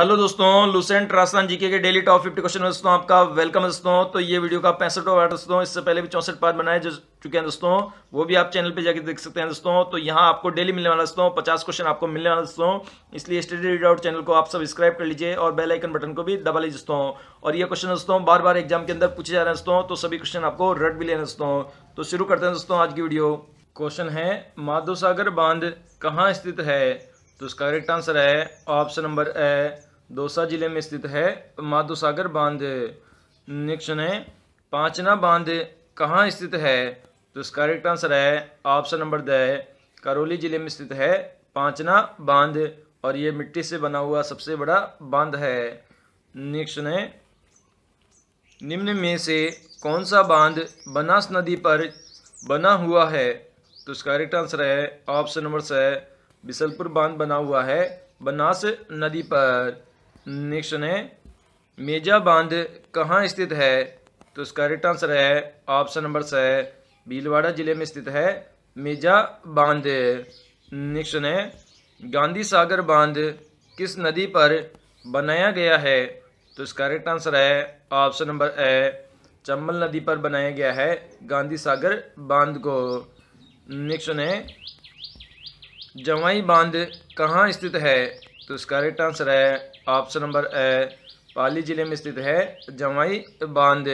hello दोस्तों Lucent Rajasthan GK के daily top fifty question में दोस्तों आपका वेलकम है दोस्तों तो ये वीडियो का पैंसठ पार्ट दोस्तों इससे पहले भी चौंसठ पार्ट बनाए जो चुके हैं दोस्तों वो भी आप चैनल पे जाके देख सकते हैं दोस्तों तो यहाँ आपको डेली मिलने वाला दोस्तों पचास क्वेश्चन आपको मिलने वाला दोस्तों इसलिए स्टडी आउट चैनल को आप सब्सक्राइब कर लीजिए और बेलाइकन बटन को भी दबा लीजिए दोस्तों और ये क्वेश्चन दोस्तों बार बार एग्जाम के अंदर पूछे जा रहे हैं दोस्तों तो सभी क्वेश्चन आपको रट भी लेने दोस्तों तो शुरू करते हैं दोस्तों आज की वीडियो क्वेश्चन है माधो सागर बांध कहाँ स्थित है तो इसका करेक्ट आंसर है ऑप्शन नंबर ए दौसा जिले में स्थित है माधोसागर बांध निक्षण है पांचना बांध कहाँ स्थित है तो इसका करेक्ट आंसर है ऑप्शन नंबर द करौली जिले में स्थित है पांचना बांध और ये मिट्टी से बना हुआ सबसे बड़ा बांध है नेक्स्ट है निम्न में से कौन सा बांध बनास नदी पर बना हुआ है तो इसका करेक्ट आंसर है ऑप्शन नंबर स बिसलपुर बांध बना हुआ है बनास नदी पर नेक्स्ट है मेजा बांध कहाँ स्थित है तो इसका राइट आंसर है ऑप्शन नंबर स भीलवाड़ा जिले में स्थित है मेजा बांध नेक्स्ट है गांधी सागर बांध किस नदी पर बनाया गया है तो इसका राइट आंसर है ऑप्शन नंबर ए चंबल नदी पर बनाया गया है गांधी सागर बांध को नेक्स्ट है जवाई बांध कहाँ स्थित है तो इसका राइट आंसर है ऑप्शन नंबर ए पाली जिले में स्थित है जमाई बांध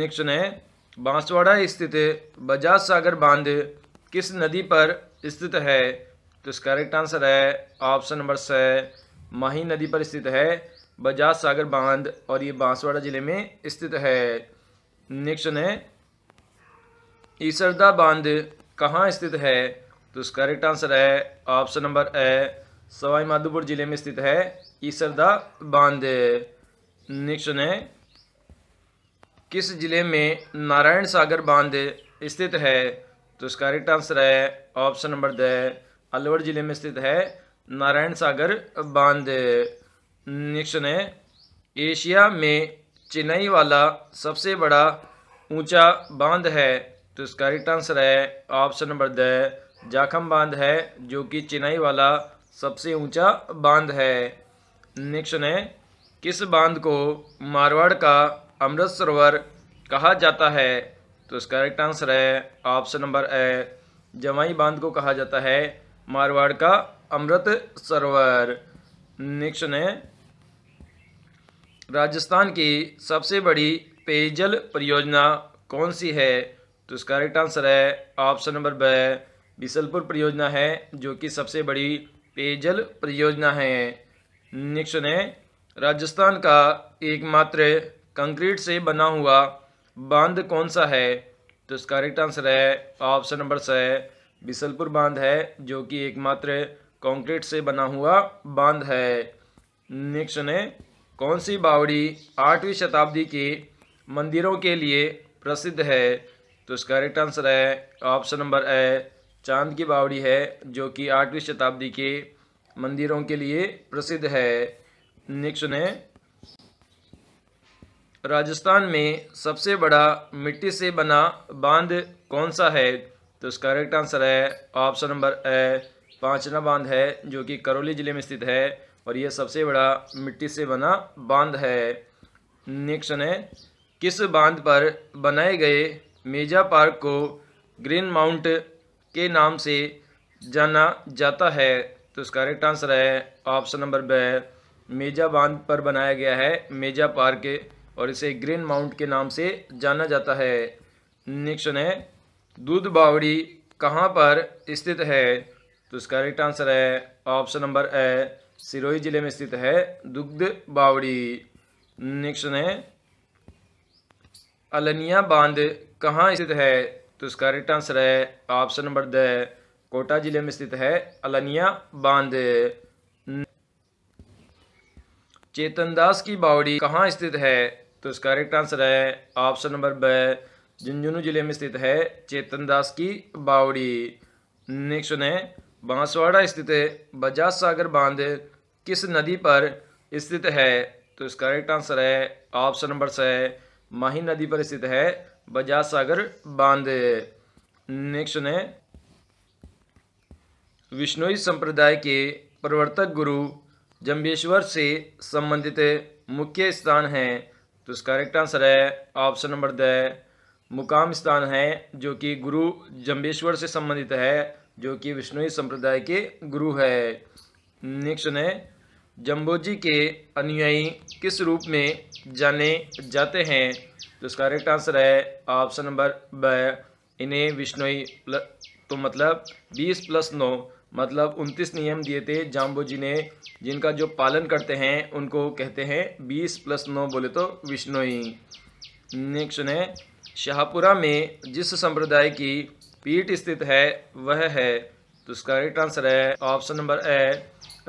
नेक्स्ट है बांसवाड़ा स्थित बजाज सागर बांध किस नदी पर स्थित है तो इसका करेक्ट आंसर है ऑप्शन नंबर स माही नदी पर स्थित है बजाज सागर बांध और ये बांसवाड़ा जिले में स्थित है नेक्स्ट है ईसरदा बांध कहाँ स्थित है तो इसका करेक्ट आंसर है option number A Sawai Madhopur जिले में स्थित है ईसरदा बांध नेक्स्ट है किस जिले में नारायण सागर बांध स्थित है तो इसका करेक्ट आंसर है ऑप्शन नंबर द अलवर जिले में स्थित है नारायण सागर बांध नेक्स्ट है एशिया में चेन्नई वाला सबसे बड़ा ऊंचा बांध है तो इसका करेक्ट आंसर है ऑप्शन नंबर द जाखम बांध है जो कि चेन्नई वाला सबसे ऊंचा बांध है नेक्स्ट है किस बांध को मारवाड़ का अमृत सरोवर कहा जाता है तो इसका करेक्ट आंसर है ऑप्शन नंबर ए जमाई बांध को कहा जाता है मारवाड़ का अमृत सरोवर नेक्स्ट है राजस्थान की सबसे बड़ी पेयजल परियोजना कौन सी है तो इसका करेक्ट आंसर है ऑप्शन नंबर ब बिसलपुर परियोजना है जो कि सबसे बड़ी पेयजल परियोजना है नेक्स्ट ने राजस्थान का एकमात्र कंक्रीट से बना हुआ बांध कौन सा है तो इसका करेक्ट आंसर है ऑप्शन नंबर स बिसलपुर बांध है जो कि एकमात्र कंक्रीट से बना हुआ बांध है निक्स है कौन सी बावड़ी आठवीं शताब्दी के मंदिरों के लिए प्रसिद्ध है तो इसका करेक्ट आंसर है ऑप्शन नंबर ए चांद की बावड़ी है जो कि आठवीं शताब्दी के मंदिरों के लिए प्रसिद्ध है नेक्स्ट है राजस्थान में सबसे बड़ा मिट्टी से बना बांध कौन सा है तो इसका करेक्ट आंसर है ऑप्शन नंबर ए पांचना बांध है जो कि करौली जिले में स्थित है और यह सबसे बड़ा मिट्टी से बना बांध है नेक्स्ट है किस बांध पर बनाए गए मेजा पार्क को ग्रीन माउंट के नाम से जाना जाता है तो इसका करेक्ट आंसर है ऑप्शन नंबर ब मेजा बांध पर बनाया गया है मेजा पार्क और इसे ग्रीन माउंट के नाम से जाना जाता है नेक्स्ट है दूध बावड़ी कहाँ पर स्थित है तो इसका करेक्ट आंसर है ऑप्शन नंबर ए सिरोही जिले में स्थित है दुग्ध बावड़ी नेक्स्ट है अलनिया बांध कहाँ स्थित है तो इसका राइट आंसर है ऑप्शन नंबर द कोटा जिले में स्थित है अलनिया बांध चेतनदास की बावड़ी कहाँ स्थित है तो इसका राइट आंसर है ऑप्शन नंबर ब झुंझुनू जिले में स्थित है चेतनदास की बावड़ी नेक्स्ट है बांसवाड़ा स्थित बजाज सागर बांध किस नदी पर स्थित है तो इसका राइट आंसर है ऑप्शन नंबर स माही नदी पर स्थित है बजाज सागर बांध नेक्स्ट है विष्णुई संप्रदाय के प्रवर्तक गुरु जम्बेश्वर से संबंधित मुख्य स्थान है तो इसका करेक्ट आंसर है ऑप्शन नंबर द मुकाम स्थान है जो कि गुरु जम्बेश्वर से संबंधित है जो कि विष्णुई संप्रदाय के गुरु है नेक्स्ट ने जम्बोजी के अनुयायी किस रूप में जाने जाते हैं तो इसका करेक्ट आंसर है ऑप्शन नंबर ब इन्हें विष्णोई तो मतलब बीस प्लस नो मतलब उनतीस नियम दिए थे जाम्बू जी ने जिनका जो पालन करते हैं उनको कहते हैं बीस प्लस नो बोले तो विष्णोई नेक्स्ट है शाहपुरा में जिस संप्रदाय की पीठ स्थित है वह है तो इसका करेक्ट आंसर है ऑप्शन नंबर ए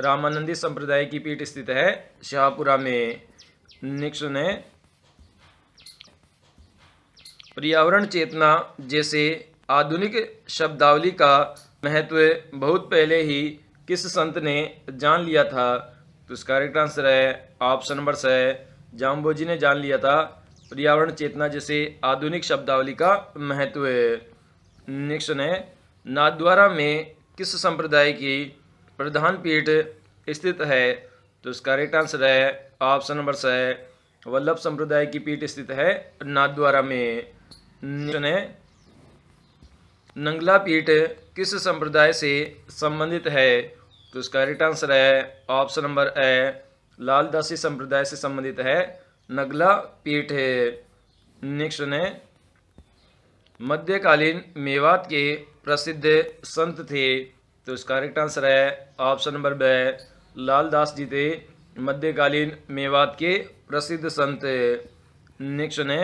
रामानंदी संप्रदाय की पीठ स्थित है शाहपुरा में नेक्स्ट है पर्यावरण चेतना जैसे आधुनिक शब्दावली का महत्व बहुत पहले ही किस संत ने जान लिया था तो इसका करेक्ट आंसर है ऑप्शन नंबर स जाम्बो जी ने जान लिया था पर्यावरण चेतना जैसे आधुनिक शब्दावली का महत्व है नेक्स्ट है नाथद्वारा में किस संप्रदाय की प्रधान पीठ स्थित है तो इसका करेक्ट आंसर है ऑप्शन नंबर स वल्लभ संप्रदाय की पीठ स्थित है नाथद्वारा में नंगला पीठ किस संप्रदाय से संबंधित है तो इसका राइट आंसर है ऑप्शन नंबर ए लालदासी संप्रदाय से संबंधित है नगला पीठ नेक्स्ट ने मध्यकालीन मेवात के प्रसिद्ध संत थे तो इसका करेक्ट आंसर है option number B Laldas ji थे मध्यकालीन मेवात के प्रसिद्ध संत निक्ष ने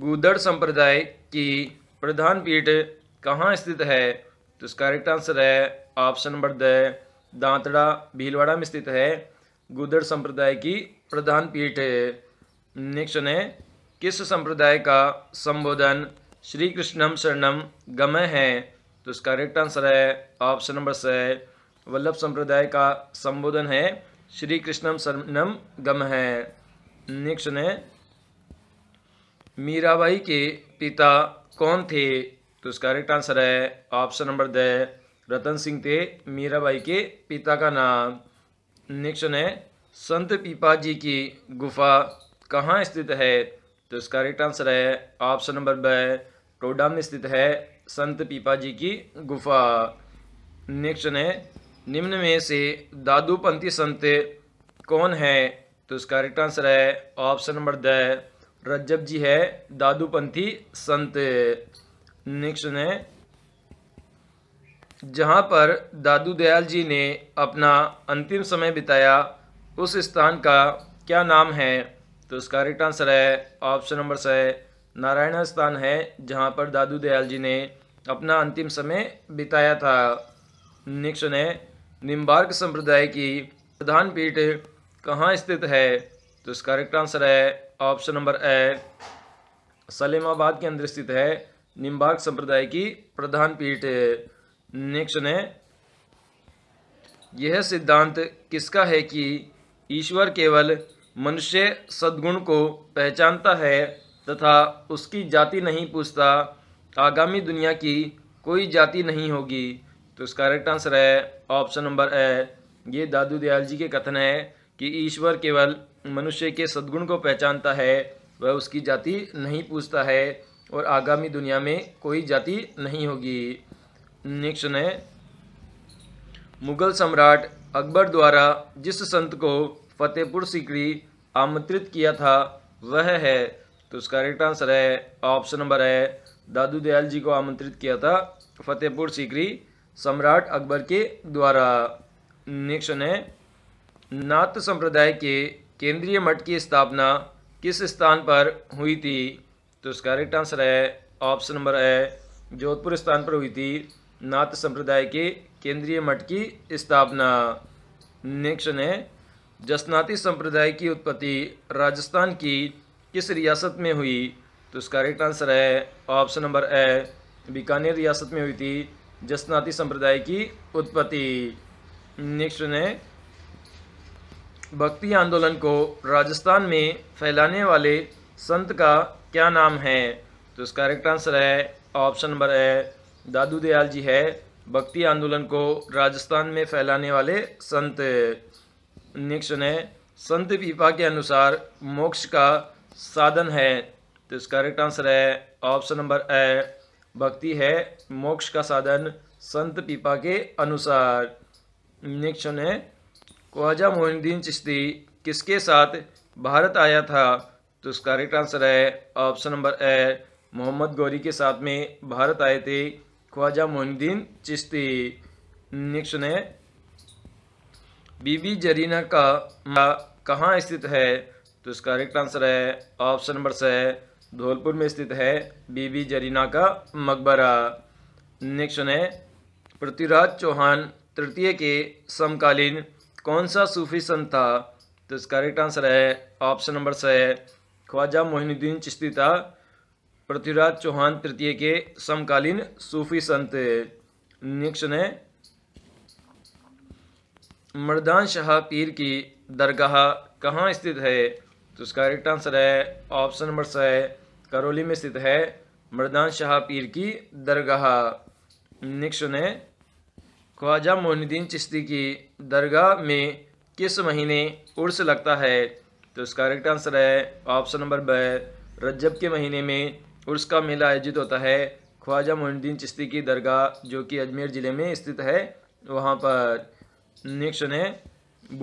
गुदड़ संप्रदाय की प्रधान पीठ कहाँ स्थित है तो इसका करेक्ट आंसर है ऑप्शन नंबर द दांतड़ा भीलवाड़ा में स्थित है गुदड़ संप्रदाय की प्रधान पीठ निक्ष ने किस संप्रदाय का संबोधन श्री कृष्णम शरणम गमय है तो इसका करेक्ट आंसर है ऑप्शन नंबर स वल्लभ संप्रदाय का संबोधन है श्री कृष्णम शरणम गम है नेक्स्ट ने मीराबाई के पिता कौन थे तो इसका करेक्ट आंसर है ऑप्शन नंबर द रतन सिंह थे मीराबाई के पिता का नाम नेक्स्ट ने संत पीपा जी की गुफा कहाँ स्थित है तो इसका करेक्ट आंसर है ऑप्शन नंबर ब टोडा में स्थित है संत पीपा जी की गुफा नेक्स्ट है निम्न में से दादूपंथी संत कौन है तो इसका राइट आंसर है ऑप्शन नंबर द रज्जब जी है दादूपंथी संत नेक्स्ट है जहाँ पर दादू दयाल जी ने अपना अंतिम समय बिताया उस स्थान का क्या नाम है तो इसका राइट आंसर है ऑप्शन नंबर स नारायण स्थान है जहाँ पर दादू दयाल जी ने अपना अंतिम समय बिताया था नेक्स्ट है निम्बार्क संप्रदाय की प्रधान पीठ कहाँ स्थित है तो इसका करेक्ट आंसर है ऑप्शन नंबर ए सलेमाबाद के अंदर स्थित है निम्बार्क संप्रदाय की प्रधान पीठ नेक्स्ट ने यह सिद्धांत किसका है कि ईश्वर केवल मनुष्य सद्गुण को पहचानता है तथा उसकी जाति नहीं पूछता आगामी दुनिया की कोई जाति नहीं होगी तो इसका करेक्ट आंसर है ऑप्शन नंबर ए ये दादू दयाल जी के कथन है कि ईश्वर केवल मनुष्य के सद्गुण को पहचानता है वह उसकी जाति नहीं पूछता है और आगामी दुनिया में कोई जाति नहीं होगी नेक्स्ट है मुगल सम्राट अकबर द्वारा जिस संत को फतेहपुर सीकरी आमंत्रित किया था वह है तो उसका करेक्ट आंसर है ऑप्शन नंबर है दादू दयाल जी को आमंत्रित किया था फतेहपुर सीकरी सम्राट अकबर के द्वारा नेक्शन है नाथ संप्रदाय के केंद्रीय मठ की स्थापना किस स्थान पर हुई थी तो इसका करेक्ट आंसर है ऑप्शन नंबर ए जोधपुर स्थान पर हुई थी नाथ संप्रदाय के केंद्रीय मठ की स्थापना नेक्शन है जसनाती संप्रदाय की उत्पत्ति राजस्थान की किस रियासत में हुई तो इसका करेक्ट आंसर है ऑप्शन नंबर ए बीकानेर रियासत में हुई थी जसनाती संप्रदाय की उत्पत्ति नेक्स्ट ने भक्ति आंदोलन को राजस्थान में फैलाने वाले संत का क्या नाम है तो इसका करेक्ट आंसर है ऑप्शन नंबर है दादू दयाल जी है भक्ति आंदोलन को राजस्थान में फैलाने वाले संत नेक्स्ट है संत पीपा के अनुसार मोक्ष का साधन है तो इसका करेक्ट आंसर है ऑप्शन नंबर ए भक्ति है मोक्ष का साधन संत पीपा के अनुसार निक्षण है ख्वाजा मोहिनुद्दीन चिश्ती किसके साथ भारत आया था तो उसका करेक्ट आंसर है option number A Mohammad Ghori के साथ में भारत आए थे ख्वाजा मोहिनुद्दीन चिश्ती नेक्स्ट है बीबी जरीना का कहाँ स्थित है तो इसका करेक्ट आंसर है ऑप्शन नंबर से धौलपुर में स्थित है बीबी जरीना का मकबरा नेक्स्ट है पृथ्वीराज चौहान तृतीय के समकालीन कौन सा सूफी संत था तो इसका करेक्ट आंसर है ऑप्शन नंबर है ख्वाजा मोहिनुद्दीन चिश्ती था पृथ्वीराज चौहान तृतीय के समकालीन सूफी संत नेक्स्ट है मर्दान शाह पीर की दरगाह कहाँ स्थित है तो इसका करेक्ट आंसर है ऑप्शन नंबर है करौली में स्थित है मरदान शाह पीर की दरगाह नेक्स्ट ने ख्वाजा मोहनुद्दीन चिश्ती की दरगाह में किस महीने उर्स लगता है तो इसका करेक्ट आंसर है ऑप्शन नंबर ब रजब के महीने में उर्स का मेला आयोजित होता है ख्वाजा मोहनुद्दीन चिश्ती की दरगाह जो कि अजमेर ज़िले में स्थित है वहाँ पर नेक्स्ट है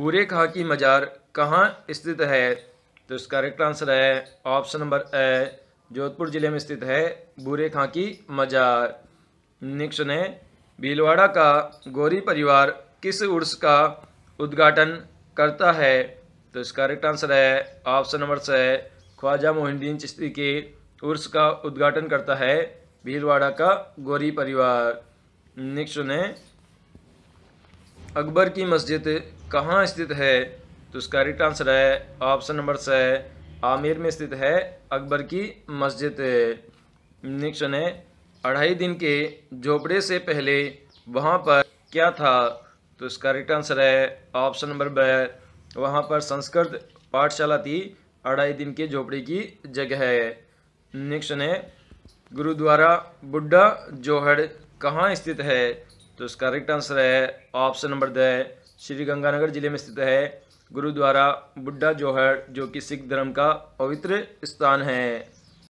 बूरे खां की मज़ार कहाँ स्थित है तो इसका करेक्ट आंसर है ऑप्शन नंबर ए जोधपुर ज़िले में स्थित है बूरे खां की मजार निक्शन है भीलवाड़ा का गौरी परिवार किस उर्स का उद्घाटन करता है तो इसका करेक्ट आंसर है option number C Khwaja मोहिंदीन Chishti के उर्स का उद्घाटन करता है भीलवाड़ा का गौरी परिवार नेक्स्ट है अकबर की मस्जिद कहाँ स्थित है तो इसका करेक्ट आंसर है ऑप्शन नंबर से आमिर में स्थित है अकबर की मस्जिद निक्शन है अढ़ाई दिन के झोपड़े से पहले वहाँ पर क्या था तो इसका रिटर्न आंसर है ऑप्शन नंबर ब वहाँ पर संस्कृत पाठशाला थी अढ़ाई दिन के झोपड़े की जगह है नेक्स्ट है गुरुद्वारा बुड्ढा जोहड़ कहाँ स्थित है तो इसका करेक्ट आंसर है option number D Shri Ganganagar जिले में स्थित है गुरुद्वारा बुड्ढा जोहर जो कि सिख धर्म का पवित्र स्थान है